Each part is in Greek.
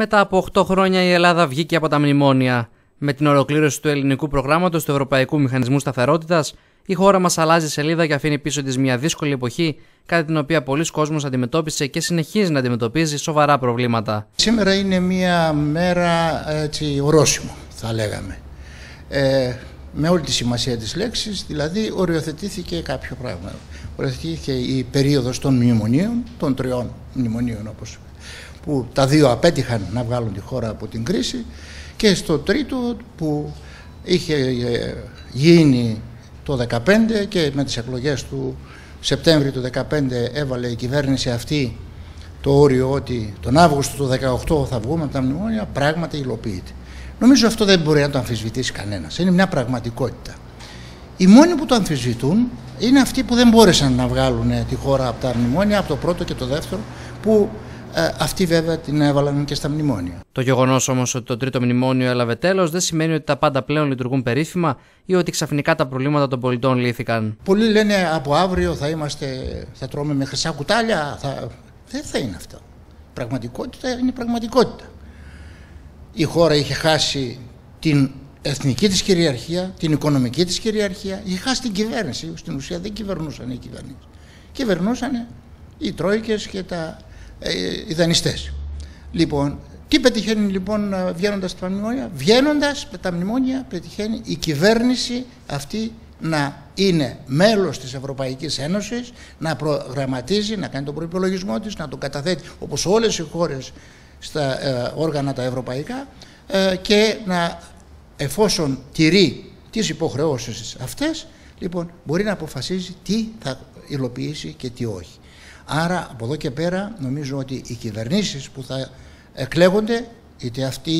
Μετά από 8 χρόνια η Ελλάδα βγήκε από τα μνημόνια. Με την ολοκλήρωση του ελληνικού προγράμματος του Ευρωπαϊκού Μηχανισμού Σταθερότητας, η χώρα μας αλλάζει σελίδα και αφήνει πίσω της μια δύσκολη εποχή, κάτι την οποία πολλοί κόσμος αντιμετώπισε και συνεχίζει να αντιμετωπίζει σοβαρά προβλήματα. Σήμερα είναι μια μέρα έτσι, ορόσημο, θα λέγαμε. Ε, με όλη τη σημασία της λέξης, δηλαδή οριοθετήθηκε κάποιο πράγμα. Οριοθετήθηκε η περίοδος των μνημονίων, των τριών μνημονίων όπως που τα δύο απέτυχαν να βγάλουν τη χώρα από την κρίση και στο τρίτο που είχε ε, γίνει το 2015 και με τις εκλογές του Σεπτέμβρη του 2015 έβαλε η κυβέρνηση αυτή το όριο ότι τον Αύγουστο του 2018 θα βγούμε από τα μνημόνια, πράγματι υλοποιείται. Νομίζω αυτό δεν μπορεί να το αμφισβητήσει κανένας. Είναι μια πραγματικότητα. Οι μόνοι που το αμφισβητούν είναι αυτοί που δεν μπόρεσαν να βγάλουν ε, τη χώρα από τα μνημόνια, από το πρώτο και το δεύτερο, που ε, αυτή βέβαια την έβαλαν και στα μνημόνια. Το γεγονός όμως ότι το τρίτο μνημόνιο έλαβε τέλος δεν σημαίνει ότι τα πάντα πλέον λειτουργούν περίφημα ή ότι ξαφνικά τα προβλήματα των πολιτών λύθηκαν. Πολλοί λένε από αύριο θα, είμαστε, θα τρώμε με χρυσά κουτάλια. Θα... Δεν θα είναι αυτό. Πραγματικότητα είναι πραγματικότητα. Η χώρα είχε χάσει την εθνική της κυριαρχία, την οικονομική της κυριαρχία, είχε χάσει την κυβέρνηση. Στην ουσία δεν κυβερνούσαν οι κυβερνήσεις. Κυβερνούσαν οι Τρόικες και τα ε, οι δανειστές. Λοιπόν, τι πετυχαίνει λοιπόν ε, βγαίνοντας τα μνημόνια. Βγαίνοντας τα μνημόνια πετυχαίνει η κυβέρνηση αυτή να είναι μέλος της Ευρωπαϊκής Ένωσης, να προγραμματίζει, να κάνει τον προϋπολογισμό της, να τον καταθέτει όπως όλες οι χώρες στα ε, όργανα τα ευρωπαϊκά και να εφόσον τηρεί τις υποχρεώσεις αυτές, λοιπόν, μπορεί να αποφασίζει τι θα υλοποιήσει και τι όχι. Άρα από εδώ και πέρα νομίζω ότι οι κυβερνήσεις που θα εκλέγονται είτε αυτή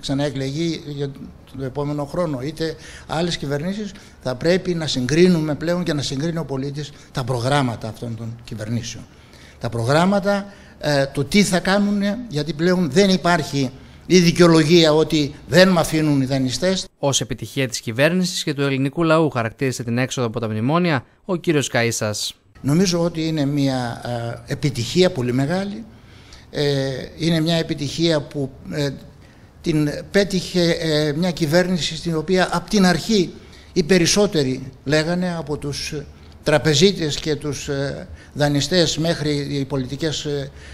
ξανά εκλεγεί για τον επόμενο χρόνο, είτε άλλες κυβερνήσεις, θα πρέπει να συγκρίνουμε πλέον και να συγκρίνει ο πολίτης τα προγράμματα αυτών των κυβερνήσεων. Τα προγράμματα, ε, το τι θα κάνουν, γιατί πλέον δεν υπάρχει η δικαιολογία ότι δεν με αφήνουν οι δανειστές. Ως επιτυχία της κυβέρνησης και του ελληνικού λαού χαρακτήρισε την έξοδο από τα μνημόνια ο κύριος Καΐσας. Νομίζω ότι είναι μια ε, επιτυχία πολύ μεγάλη. Ε, είναι μια επιτυχία που ε, την πέτυχε μια κυβέρνηση στην οποία από την αρχή οι περισσότεροι λέγανε από τους τραπεζίτες και τους δανειστές μέχρι οι πολιτικές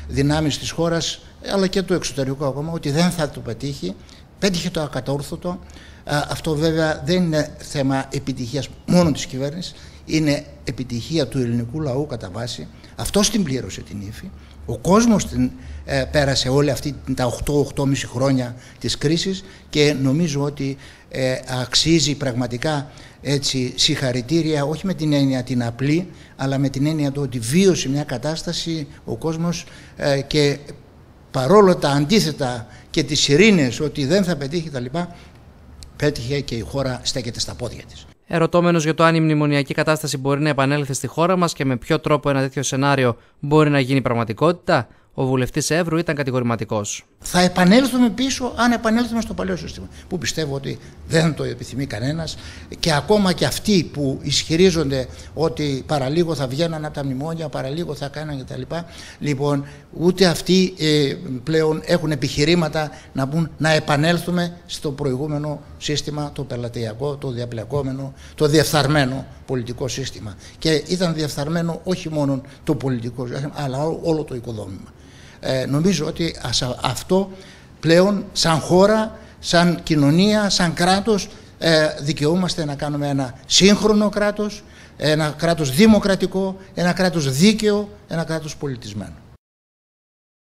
δυνάμεις της χώρας ε, αλλά και του εξωτερικού ακόμα, ότι δεν θα το πετύχει. Πέτυχε το ακατόρθωτο. Ε, αυτό βέβαια δεν είναι θέμα επιτυχίας μόνο της κυβέρνησης, είναι επιτυχία του ελληνικού λαού κατά βάση. Αυτό την πλήρωσε την ύφη. Ο κόσμος την ε, πέρασε όλη αυτή τα 8-8,5 χρόνια της κρίσης και νομίζω ότι αξίζει πραγματικά έτσι συγχαρητήρια όχι με την έννοια την απλή αλλά με την έννοια του ότι βίωσε μια κατάσταση ο κόσμος. και παρόλο τα αντίθετα και τις ειρήνες ότι δεν θα πετύχει τα λοιπά, πέτυχε και η χώρα στέκεται στα πόδια της. Ερωτώμενος για το αν η μνημονιακή κατάσταση μπορεί να επανέλθει στη χώρα μας και με ποιο τρόπο ένα τέτοιο σενάριο μπορεί να γίνει πραγματικότητα, ο βουλευτής Εύρου ήταν κατηγορηματικός. Θα επανέλθουμε πίσω αν επανέλθουμε στο παλιό σύστημα. Που πιστεύω ότι δεν το επιθυμεί κανένας και ακόμα και αυτοί που ισχυρίζονται ότι παραλίγο θα βγαίναν από τα μνημόνια, παραλίγο θα κάναν κτλ. Λοιπόν, ούτε αυτοί ε, πλέον έχουν επιχειρήματα να πούν να επανέλθουμε στο προηγούμενο σύστημα, το πελατειακό, το διαπλεκόμενο, το διεφθαρμένο πολιτικό σύστημα. Και ήταν διεφθαρμένο όχι μόνο το πολιτικό, αλλά όλο το οικοδόμημα. Ε, νομίζω ότι αυτό πλέον σαν χώρα, σαν κοινωνία, σαν κράτος ε, δικαιούμαστε να κάνουμε ένα σύγχρονο κράτος, ένα κράτος δημοκρατικό, ένα κράτος δίκαιο, ένα κράτος πολιτισμένο.